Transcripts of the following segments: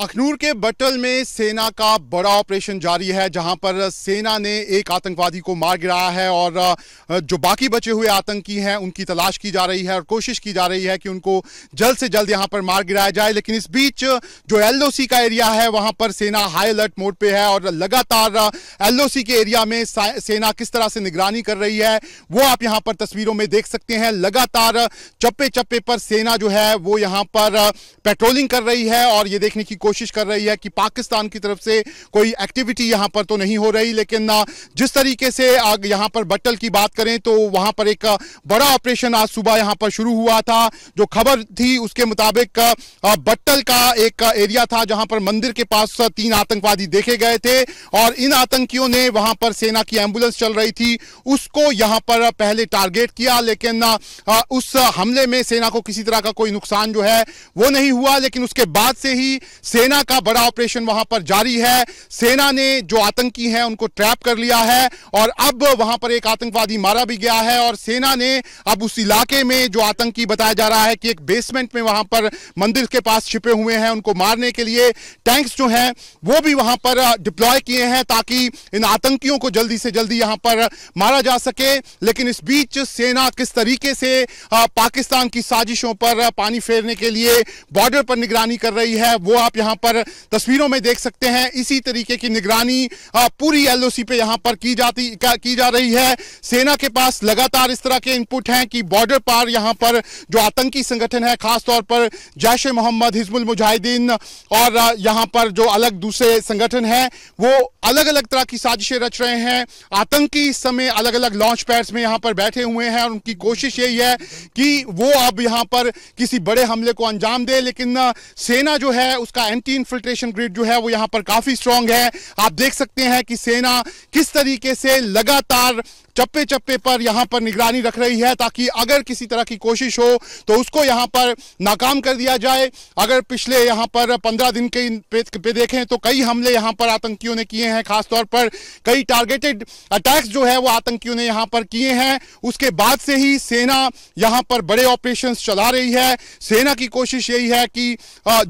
अखनूर के बटल में सेना का बड़ा ऑपरेशन जारी है जहां पर सेना ने एक आतंकवादी को मार गिराया है और जो बाकी बचे हुए आतंकी हैं उनकी तलाश की जा रही है और कोशिश की जा रही है कि उनको जल्द से जल्द यहां पर मार गिराया जाए लेकिन इस बीच जो एलओसी का एरिया है वहां पर सेना हाई अलर्ट मोड पे है और लगातार एल के एरिया में सेना किस तरह से निगरानी कर रही है वो आप यहाँ पर तस्वीरों में देख सकते हैं लगातार चप्पे चप्पे पर सेना जो है वो यहाँ पर पेट्रोलिंग कर रही है और ये देखने की कोशिश कर रही है कि पाकिस्तान की तरफ से कोई एक्टिविटी यहां पर तो नहीं हो रही लेकिन जिस तरीके से यहां पर बट्टल की बात करें तो वहां पर एक बड़ा ऑपरेशन आज सुबह यहां पर शुरू हुआ था जो खबर थी उसके मुताबिक बट्टल का एक एरिया था जहां पर मंदिर के पास तीन आतंकवादी देखे गए थे और इन आतंकियों ने वहां पर सेना की एम्बुलेंस चल रही थी उसको यहां पर पहले टारगेट किया लेकिन उस हमले में सेना को किसी तरह का कोई नुकसान जो है वो नहीं हुआ लेकिन उसके बाद से ही सेना का बड़ा ऑपरेशन वहां पर जारी है सेना ने जो आतंकी हैं उनको ट्रैप कर लिया है और अब वहां पर एक आतंकवादी मारा भी गया है और सेना ने अब उस इलाके में जो आतंकी बताया जा रहा है कि एक बेसमेंट में वहां पर मंदिर के पास छिपे हुए हैं उनको मारने के लिए टैंक्स जो हैं वो भी वहां पर डिप्लॉय किए हैं ताकि इन आतंकियों को जल्दी से जल्दी यहां पर मारा जा सके लेकिन इस बीच सेना किस तरीके से पाकिस्तान की साजिशों पर पानी फेरने के लिए बॉर्डर पर निगरानी कर रही है वो आप यहां यहाँ पर तस्वीरों में देख सकते हैं इसी तरीके की निगरानी पूरी एलओसी पे यहाँ पर की जाती की जा रही है सेना के पास लगातार इस तरह के इनपुट हैं कि बॉर्डर पार यहाँ पर जो आतंकी संगठन है खासतौर पर जैश ए मोहम्मद हिजबुल मुजाहिदीन और यहाँ पर जो अलग दूसरे संगठन है वो अलग अलग तरह की साजिशें रच रहे हैं आतंकी इस समय अलग अलग लॉन्च पैड्स में यहाँ पर बैठे हुए हैं और उनकी कोशिश यही है कि वो अब यहाँ पर किसी बड़े हमले को अंजाम दे लेकिन सेना जो है उसका एंटी इन्फिल्ट्रेशन ग्रिड जो है वो यहाँ पर काफ़ी स्ट्रांग है आप देख सकते हैं कि सेना किस तरीके से लगातार चप्पे चप्पे पर यहाँ पर निगरानी रख रही है ताकि अगर किसी तरह की कोशिश हो तो उसको यहाँ पर नाकाम कर दिया जाए अगर पिछले यहाँ पर पंद्रह दिन के पे, पे देखें तो कई हमले यहाँ पर आतंकियों ने किए हैं खासतौर पर कई टारगेटेड अटैक्स जो है वो आतंकियों ने यहाँ पर किए हैं उसके बाद से ही सेना यहाँ पर बड़े ऑपरेशन चला रही है सेना की कोशिश यही है कि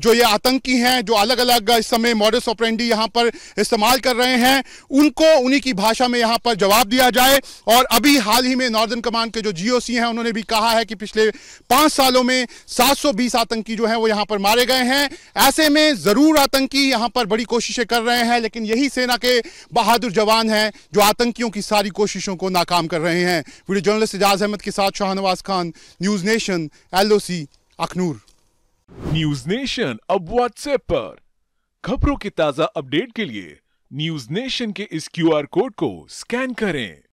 जो ये आतंकी हैं हैं जो अलग अलग इस समय मॉडस ऑपरेंडी यहाँ पर इस्तेमाल कर रहे हैं उनको उन्हीं की भाषा में यहाँ पर जवाब दिया जाए और अभी हाल ही में नॉर्दर्न कमांड के जो जी हैं उन्होंने भी कहा है कि पिछले पाँच सालों में सात आतंकी जो हैं वो यहाँ पर मारे गए हैं ऐसे में ज़रूर आतंकी यहाँ पर बड़ी कोशिशें कर रहे हैं लेकिन यही सेना के बहादुर जवान हैं जो आतंकियों की सारी कोशिशों को नाकाम कर रहे हैं वीडियो जर्नलिस्ट एजाज अहमद के साथ Shahnawaz Khan News Nation LOC Akhnoor News Nation अब व्हाट्सएप पर खबरों के ताजा अपडेट के लिए न्यूज नेशन के इस क्यूआर कोड को स्कैन करें